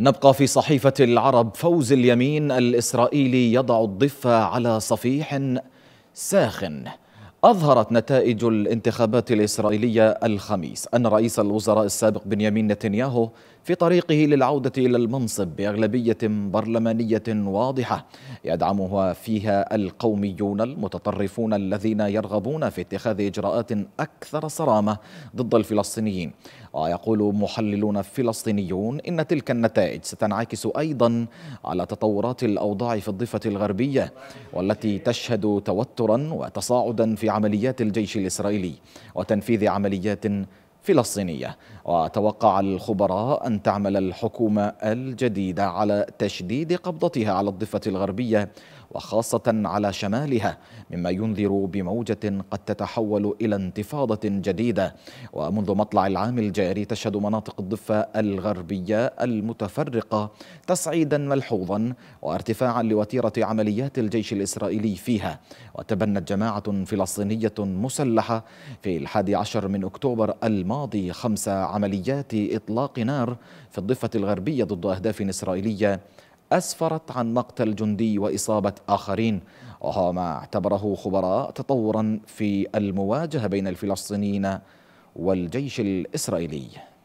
نبقى في صحيفة العرب فوز اليمين الإسرائيلي يضع الضفة على صفيح ساخن أظهرت نتائج الانتخابات الإسرائيلية الخميس أن رئيس الوزراء السابق بنيامين نتنياهو في طريقه للعودة إلى المنصب بأغلبية برلمانية واضحة يدعمها فيها القوميون المتطرفون الذين يرغبون في اتخاذ إجراءات أكثر صرامة ضد الفلسطينيين ويقول آه، محللون فلسطينيون إن تلك النتائج ستنعكس أيضا على تطورات الأوضاع في الضفة الغربية والتي تشهد توترا وتصاعدا في عمليات الجيش الإسرائيلي وتنفيذ عمليات فلسطينية وتوقع الخبراء أن تعمل الحكومة الجديدة على تشديد قبضتها على الضفة الغربية وخاصة على شمالها مما ينذر بموجة قد تتحول إلى انتفاضة جديدة ومنذ مطلع العام الجاري تشهد مناطق الضفة الغربية المتفرقة تصعيدا ملحوظا وارتفاعا لوتيرة عمليات الجيش الإسرائيلي فيها وتبنت جماعة فلسطينية مسلحة في الحادي عشر من أكتوبر الماضي الماضي خمس عمليات إطلاق نار في الضفة الغربية ضد أهداف إسرائيلية أسفرت عن مقتل جندي وإصابة آخرين وهو ما اعتبره خبراء تطورا في المواجهة بين الفلسطينيين والجيش الإسرائيلي